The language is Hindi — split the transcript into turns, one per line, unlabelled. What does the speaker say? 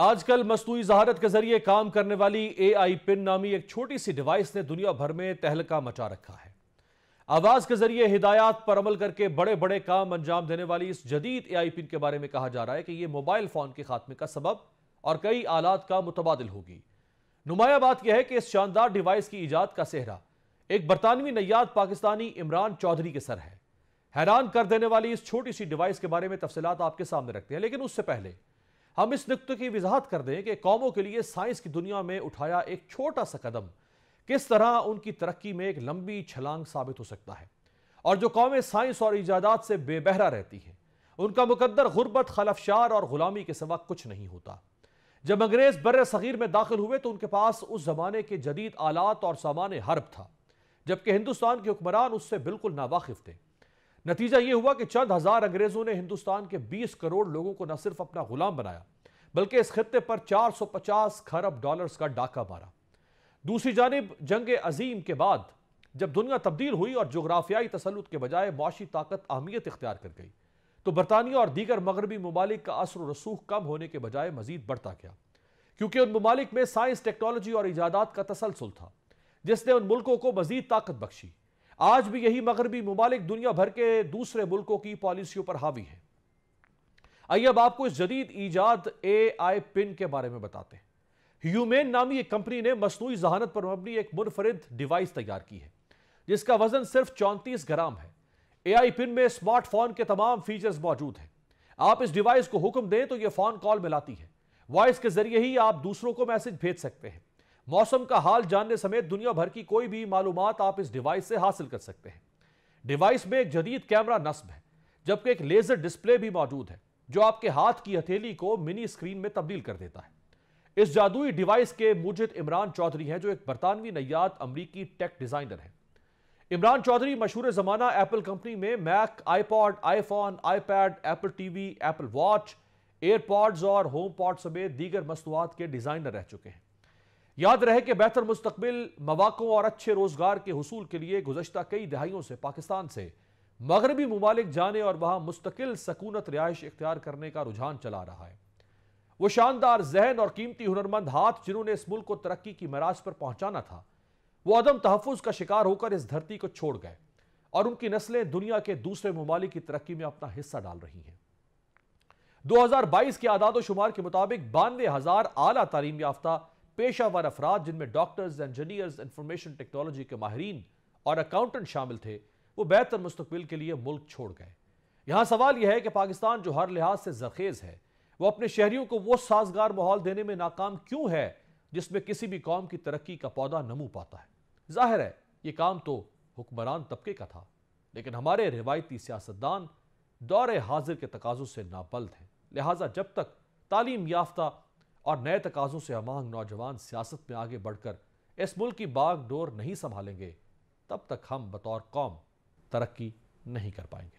आजकल मसनू जहारत के जरिए काम करने वाली ए आई पिन नामी एक छोटी सी डिवाइस ने दुनिया भर में तहलका मचा रखा है आवाज के जरिए हिदायत पर अमल करके बड़े बड़े काम अंजाम देने वाली इस जदीद ए आई पिन के बारे में कहा जा रहा है कि यह मोबाइल फोन के खात्मे का सबब और कई आलात का मुतबादल होगी नुमाया बात यह है कि इस शानदार डिवाइस की ईजाद का सेहरा एक बरतानवी नयाद पाकिस्तानी इमरान चौधरी के सर है हैरान कर देने वाली इस छोटी सी डिवाइस के बारे में तफसलत आपके सामने रखते हैं लेकिन उससे पहले हम इस नुकते की वजाहत कर दें कि कौमों के लिए साइंस की दुनिया में उठाया एक छोटा सा कदम किस तरह उनकी तरक्की में एक लंबी छलांग साबित हो सकता है और जो कौमें साइंस और ईजादात से बेबहरा रहती हैं उनका मुकदर गुरबत खलफशार और ग़ुलामी के सवा कुछ नहीं होता जब अंग्रेज़ बर सग़ीर में दाखिल हुए तो उनके पास उस ज़माने के जदीद आलात और सामान हर्ब था जबकि हिंदुस्तान के हुक्मरान उससे बिल्कुल नावाकिफ थे नतीजा यह हुआ कि चंद हजार अंग्रेजों ने हिंदुस्तान के 20 करोड़ लोगों को न सिर्फ अपना गुलाम बनाया बल्कि इस खत्े पर 450 खरब डॉलर्स का डाका मारा दूसरी जानब जंग अजीम के बाद जब दुनिया तब्दील हुई और जोग्राफियाई तसलुत के बजाय मुआशी ताकत अहमियत इख्तियार कर गई तो बरतानिया और दीगर मगरबी ममालिक का असर रसूख कम होने के बजाय मजीद बढ़ता गया क्योंकि उन ममालिक में साइंस टेक्नोलॉजी और ईजादात का तसलसल था जिसने उन मुल्कों को मजीद ताकत बख्शी आज भी यही मगरबी ममालिक दुनिया भर के दूसरे मुल्कों की पॉलिसियों पर हावी है आइए अब आपको इस जदीद ईजाद ए आई पिन के बारे में बताते हैं ह्यूमेन नामी एक कंपनी ने मसनू जहानत पर मबनी एक मुनफरद डिवाइस तैयार की है जिसका वजन सिर्फ चौंतीस ग्राम है ए आई पिन में स्मार्टफोन के तमाम फीचर्स मौजूद हैं आप इस डिवाइस को हुक्म दें तो यह फोन कॉल मिलाती है वॉइस के जरिए ही आप दूसरों को मैसेज भेज सकते हैं मौसम का हाल जानने समेत दुनिया भर की कोई भी मालूम आप इस डिवाइस से हासिल कर सकते हैं डिवाइस में एक जदीद कैमरा नस्ब है जबकि एक लेजर डिस्प्ले भी मौजूद है जो आपके हाथ की हथेली को मिनी स्क्रीन में तब्दील कर देता है इस जादुई डिवाइस के मुजिद इमरान चौधरी हैं जो एक बरतानवी नयात अमरीकी टेक डिजाइनर है इमरान चौधरी मशहूर ज़माना एप्पल कंपनी में Mac iPod iPhone iPad Apple TV Apple Watch AirPods और होम पॉड समेत दीगर मसनूआत के डिज़ाइनर रह चुके हैं याद रहे कि बेहतर मुस्तबिल मवाक़ों और अच्छे रोजगार के हसूल के लिए गुजशत कई दहाइयों से पाकिस्तान से मगरबी ममालिक जाने और वहां मुस्तकिल सकूनत रिहाइश इख्तियार करने का रुझान चला रहा है वो शानदार जहन और कीमती हुनरमंद हाथ जिन्होंने इस मुल्क को तरक्की की मराज पर पहुंचाना था वो अदम तहफ़ का शिकार होकर इस धरती को छोड़ गए और उनकी नस्लें दुनिया के दूसरे ममालिक की तरक्की में अपना हिस्सा डाल रही हैं 2022 के आदाद शुमार के मुताबिक बानवे हज़ार आला तालीम याफ्ता पेशा अफराद जिनमें डॉक्टर्स इंजीनियर्स इंफॉर्मेशन टेक्नोलॉजी के माहरीन और अकाउंटेंट शामिल थे वो बेहतर मुस्तबिल के लिए मुल्क छोड़ गए यहाँ सवाल यह है कि पाकिस्तान जो हर लिहाज से जरखेज़ है वह अपने शहरीों को वो साजगार माहौल देने में नाकाम क्यों है जिसमें किसी भी कौम की तरक्की का पौधा नमू पाता है जाहिर है ये काम तो हुक्मरान तबके का था लेकिन हमारे रिवायती सियासतदान दौर हाजिर के तकाजों से नाबल्द हैं लिहाजा जब तक तालीम याफ्ता और नए तकाजों से हमांग नौजवान सियासत में आगे बढ़कर इस मुल्क की बागडोर नहीं संभालेंगे तब तक हम बतौर कौम तरक्की नहीं कर पाएंगे